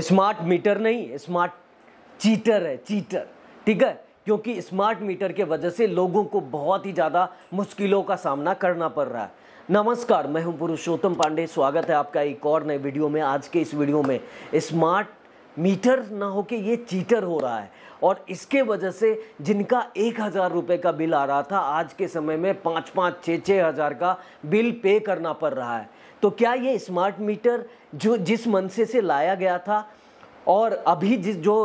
smart meter नहीं smart cheater है cheater ठीक है क्योंकि स्मार्ट मीटर के वजह से लोगों को बहुत ही ज़्यादा मुश्किलों का सामना करना पड़ रहा है नमस्कार मैं हूं पुरुषोत्तम पांडे स्वागत है आपका एक और नए वीडियो में आज के इस वीडियो में स्मार्ट मीटर ना हो के ये चीटर हो रहा है और इसके वजह से जिनका एक हज़ार रुपये का बिल आ रहा था आज के समय में पाँच पाँच छः छः हज़ार का बिल पे करना पड़ रहा है तो क्या ये स्मार्ट मीटर जो जिस मनसे से लाया गया था और अभी जिस जो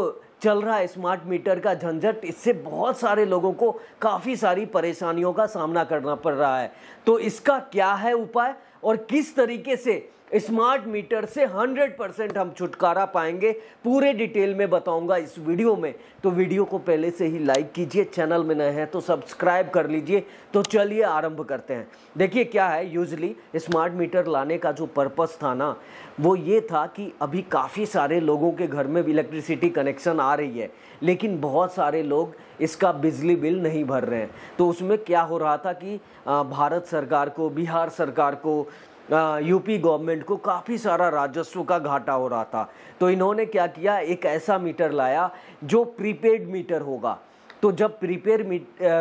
चल रहा है स्मार्ट मीटर का झंझट इससे बहुत सारे लोगों को काफ़ी सारी परेशानियों का सामना करना पड़ रहा है तो इसका क्या है उपाय और किस तरीके से स्मार्ट मीटर से 100 परसेंट हम छुटकारा पाएंगे पूरे डिटेल में बताऊंगा इस वीडियो में तो वीडियो को पहले से ही लाइक कीजिए चैनल में नए हैं तो सब्सक्राइब कर लीजिए तो चलिए आरंभ करते हैं देखिए क्या है यूजली स्मार्ट मीटर लाने का जो पर्पस था ना वो ये था कि अभी काफ़ी सारे लोगों के घर में इलेक्ट्रिसिटी कनेक्शन आ रही है लेकिन बहुत सारे लोग इसका बिजली बिल नहीं भर रहे हैं तो उसमें क्या हो रहा था कि भारत सरकार को बिहार सरकार को यूपी गवर्नमेंट को काफ़ी सारा राजस्व का घाटा हो रहा था तो इन्होंने क्या किया एक ऐसा मीटर लाया जो प्रीपेड मीटर होगा तो जब प्रीपेड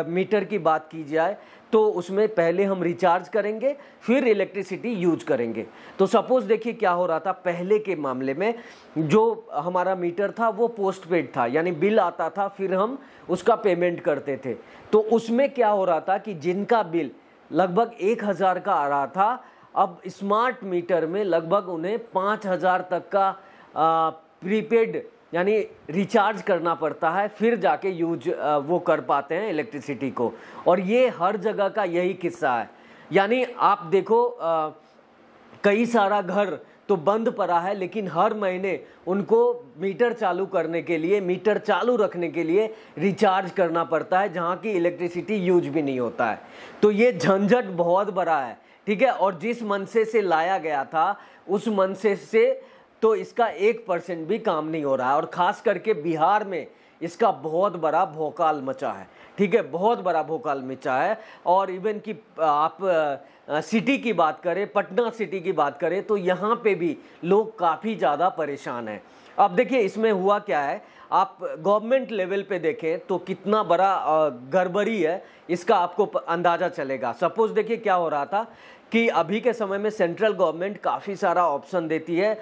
मीटर की बात की जाए तो उसमें पहले हम रिचार्ज करेंगे फिर इलेक्ट्रिसिटी यूज करेंगे तो सपोज देखिए क्या हो रहा था पहले के मामले में जो हमारा मीटर था वो पोस्ट पेड था यानी बिल आता था फिर हम उसका पेमेंट करते थे तो उसमें क्या हो रहा था कि जिनका बिल लगभग एक हज़ार का आ रहा था अब स्मार्ट मीटर में लगभग उन्हें पाँच हज़ार तक का प्रीपेड यानी रिचार्ज करना पड़ता है फिर जाके यूज वो कर पाते हैं इलेक्ट्रिसिटी को और ये हर जगह का यही किस्सा है यानी आप देखो आ, कई सारा घर तो बंद पड़ा है लेकिन हर महीने उनको मीटर चालू करने के लिए मीटर चालू रखने के लिए रिचार्ज करना पड़ता है जहाँ की इलेक्ट्रिसिटी यूज भी नहीं होता है तो ये झंझट बहुत बड़ा है ठीक है और जिस मनसे से लाया गया था उस मनसे से तो इसका एक परसेंट भी काम नहीं हो रहा है और ख़ास करके बिहार में इसका बहुत बड़ा भोकाल मचा है ठीक है बहुत बड़ा भोकाल मचा है और इवन कि आप सिटी की बात करें पटना सिटी की बात करें तो यहाँ पे भी लोग काफ़ी ज़्यादा परेशान हैं अब देखिए इसमें हुआ क्या है आप गवर्नमेंट लेवल पे देखें तो कितना बड़ा गड़बड़ी है इसका आपको अंदाज़ा चलेगा सपोज देखिए क्या हो रहा था कि अभी के समय में सेंट्रल गवर्नमेंट काफ़ी सारा ऑप्शन देती है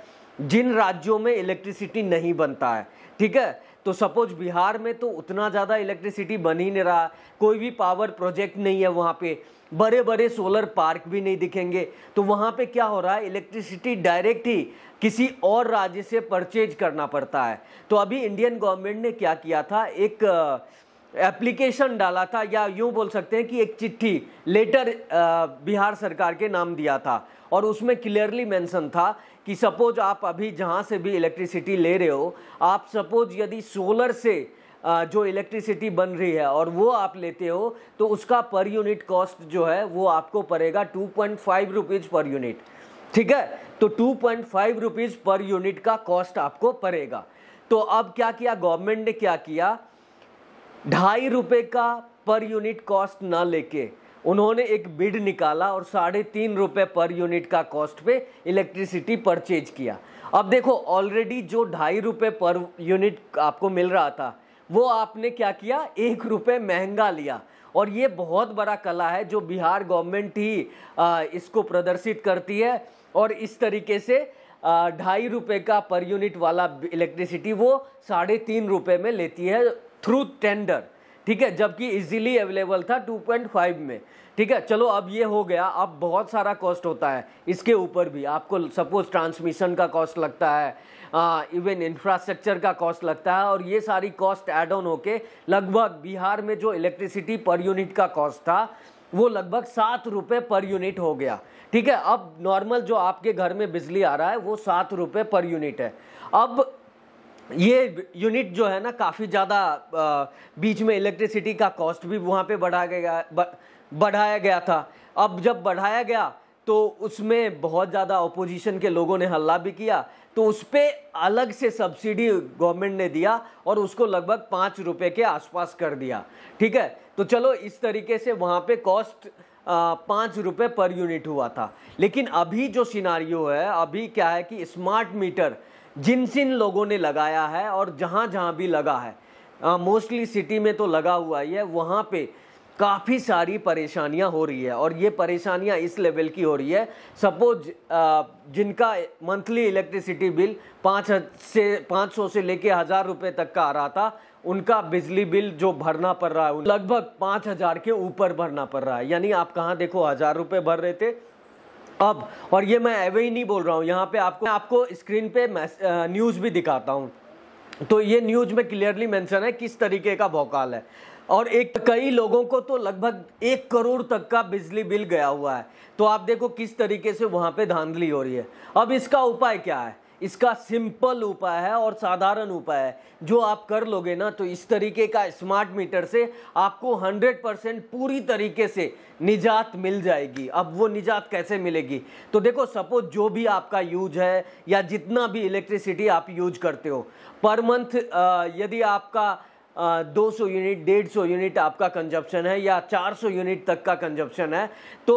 जिन राज्यों में इलेक्ट्रिसिटी नहीं बनता है ठीक है तो सपोज बिहार में तो उतना ज़्यादा इलेक्ट्रिसिटी बन ही नहीं रहा कोई भी पावर प्रोजेक्ट नहीं है वहाँ पे बड़े बड़े सोलर पार्क भी नहीं दिखेंगे तो वहाँ पे क्या हो रहा है इलेक्ट्रिसिटी डायरेक्ट ही किसी और राज्य से परचेज करना पड़ता है तो अभी इंडियन गवर्नमेंट ने क्या किया था एक एप्लीकेशन डाला था या यूँ बोल सकते हैं कि एक चिट्ठी लेटर बिहार सरकार के नाम दिया था और उसमें क्लियरली मेंशन था कि सपोज आप अभी जहाँ से भी इलेक्ट्रिसिटी ले रहे हो आप सपोज यदि सोलर से जो इलेक्ट्रिसिटी बन रही है और वो आप लेते हो तो उसका पर यूनिट कॉस्ट जो है वो आपको पड़ेगा two point five rupees per unit ठीक है तो two point five rupees per unit का कॉस्ट आपको पड़ेगा तो अब क्या किया गवर्नमेंट ने क्या किया ढाई रुपये का पर यूनिट कॉस्ट ना लेके उन्होंने एक बिड निकाला और साढ़े तीन रुपये पर यूनिट का कॉस्ट पे इलेक्ट्रिसिटी परचेज किया अब देखो ऑलरेडी जो ढाई रुपये पर यूनिट आपको मिल रहा था वो आपने क्या किया एक रुपये महंगा लिया और ये बहुत बड़ा कला है जो बिहार गवर्नमेंट ही आ, इसको प्रदर्शित करती है और इस तरीके से ढाई रुपये का पर यूनिट वाला इलेक्ट्रिसिटी वो साढ़े तीन रुपये में लेती है थ्रू टेंडर ठीक है जबकि इजीली अवेलेबल था 2.5 में ठीक है चलो अब ये हो गया अब बहुत सारा कॉस्ट होता है इसके ऊपर भी आपको सपोज ट्रांसमिशन का कॉस्ट लगता है इवन इंफ्रास्ट्रक्चर का कॉस्ट लगता है और ये सारी कॉस्ट एड ऑन होके लगभग बिहार में जो इलेक्ट्रिसिटी पर यूनिट का कॉस्ट था वो लगभग सात रुपये पर यूनिट हो गया ठीक है अब नॉर्मल जो आपके घर में बिजली आ रहा है वो सात रुपये पर यूनिट है अब ये यूनिट जो है ना काफ़ी ज़्यादा बीच में इलेक्ट्रिसिटी का कॉस्ट भी वहाँ पे बढ़ा गया बढ़ाया गया था अब जब बढ़ाया गया तो उसमें बहुत ज़्यादा अपोजिशन के लोगों ने हल्ला भी किया तो उस पर अलग से सब्सिडी गवर्नमेंट ने दिया और उसको लगभग पाँच रुपये के आसपास कर दिया ठीक है तो चलो इस तरीके से वहाँ पे कॉस्ट पाँच रुपये पर यूनिट हुआ था लेकिन अभी जो सिनारियो है अभी क्या है कि स्मार्ट मीटर जिन जिन लोगों ने लगाया है और जहाँ जहाँ भी लगा है मोस्टली सिटी में तो लगा हुआ ही है वहाँ पे काफ़ी सारी परेशानियाँ हो रही है और ये परेशानियाँ इस लेवल की हो रही है सपोज जिनका मंथली इलेक्ट्रिसिटी बिल पाँच से पाँच सौ से लेके हज़ार रुपये तक का आ रहा था उनका बिजली बिल जो भरना पड़ रहा है लगभग पाँच हज़ार के ऊपर भरना पड़ रहा है यानी आप कहाँ देखो हज़ार रुपये भर रहे थे अब और ये मैं एवे ही नहीं बोल रहा हूँ यहाँ पे आपको आपको स्क्रीन पे न्यूज़ भी दिखाता हूँ तो ये न्यूज में क्लियरली मेंशन है किस तरीके का भौकाल है और एक कई लोगों को तो लगभग एक करोड़ तक का बिजली बिल गया हुआ है तो आप देखो किस तरीके से वहाँ पे धांधली हो रही है अब इसका उपाय क्या है इसका सिंपल उपाय है और साधारण उपाय है जो आप कर लोगे ना तो इस तरीके का स्मार्ट मीटर से आपको 100 परसेंट पूरी तरीके से निजात मिल जाएगी अब वो निजात कैसे मिलेगी तो देखो सपोज जो भी आपका यूज है या जितना भी इलेक्ट्रिसिटी आप यूज करते हो पर मंथ यदि आपका 200 यूनिट 150 यूनिट आपका कंजप्शन है या 400 यूनिट तक का कंजप्शन है तो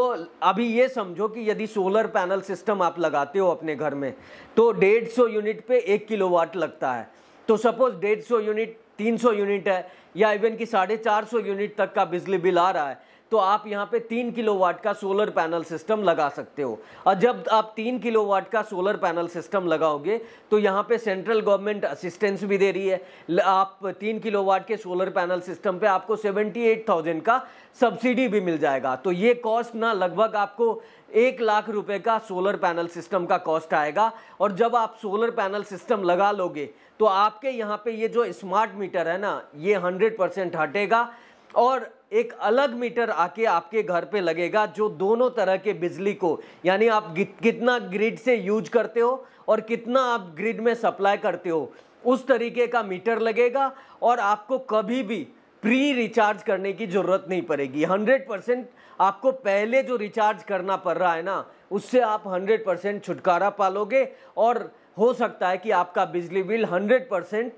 अभी ये समझो कि यदि सोलर पैनल सिस्टम आप लगाते हो अपने घर में तो 150 यूनिट पे एक किलोवाट लगता है तो सपोज़ 150 यूनिट 300 यूनिट है या इवन कि साढ़े चार यूनिट तक का बिजली बिल आ रहा है तो आप यहाँ पे तीन किलोवाट का सोलर पैनल सिस्टम लगा सकते हो और जब आप तीन किलोवाट का सोलर पैनल सिस्टम लगाओगे तो यहाँ पे सेंट्रल गवर्नमेंट असिस्टेंस भी दे रही है आप तीन किलोवाट के सोलर पैनल सिस्टम पे आपको सेवेंटी एट थाउजेंड का सब्सिडी भी मिल जाएगा तो ये कॉस्ट ना लगभग आपको एक लाख रुपये का सोलर पैनल सिस्टम का कॉस्ट आएगा और जब आप सोलर पैनल सिस्टम लगा लोगे तो आपके यहाँ पे ये जो स्मार्ट मीटर है ना ये हंड्रेड परसेंट हटेगा और एक अलग मीटर आके आपके घर पे लगेगा जो दोनों तरह के बिजली को यानी आप कितना ग्रिड से यूज करते हो और कितना आप ग्रिड में सप्लाई करते हो उस तरीके का मीटर लगेगा और आपको कभी भी प्री रिचार्ज करने की ज़रूरत नहीं पड़ेगी 100 परसेंट आपको पहले जो रिचार्ज करना पड़ रहा है ना उससे आप 100 परसेंट छुटकारा पा लोगे और हो सकता है कि आपका बिजली बिल 100 परसेंट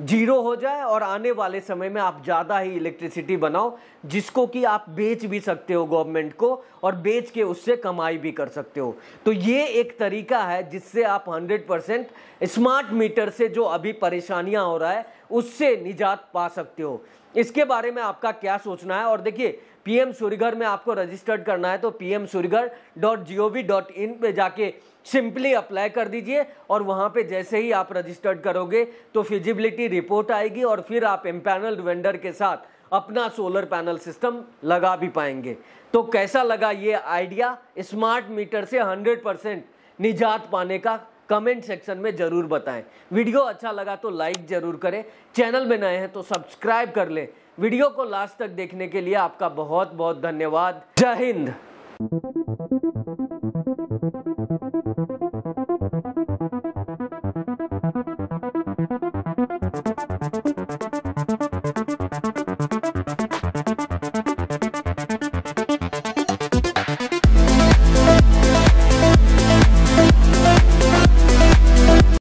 जीरो हो जाए और आने वाले समय में आप ज़्यादा ही इलेक्ट्रिसिटी बनाओ जिसको कि आप बेच भी सकते हो गवर्नमेंट को और बेच के उससे कमाई भी कर सकते हो तो ये एक तरीका है जिससे आप 100 परसेंट स्मार्ट मीटर से जो अभी परेशानियां हो रहा है उससे निजात पा सकते हो इसके बारे में आपका क्या सोचना है और देखिए पीएम सूर्यघर में आपको रजिस्टर्ड करना है तो P M Suryaghar dot G O V dot in पर जाके सिंपली अप्लाई कर दीजिए और वहाँ पे जैसे ही आप रजिस्टर्ड करोगे तो फिजिबिलिटी रिपोर्ट आएगी और फिर आप एम्पैनल वेंडर के साथ अपना सोलर पैनल सिस्टम लगा भी पाएंगे तो कैसा लगा ये आइडिया स्मार्ट मीटर से 100 परसेंट निजात पाने का कमेंट सेक्शन में ज़रूर बताएं वीडियो अच्छा लगा तो लाइक ज़रूर करें चैनल में नए हैं तो सब्सक्राइब कर लें वीडियो को लास्ट तक देखने के लिए आपका बहुत बहुत धन्यवाद जय हिंद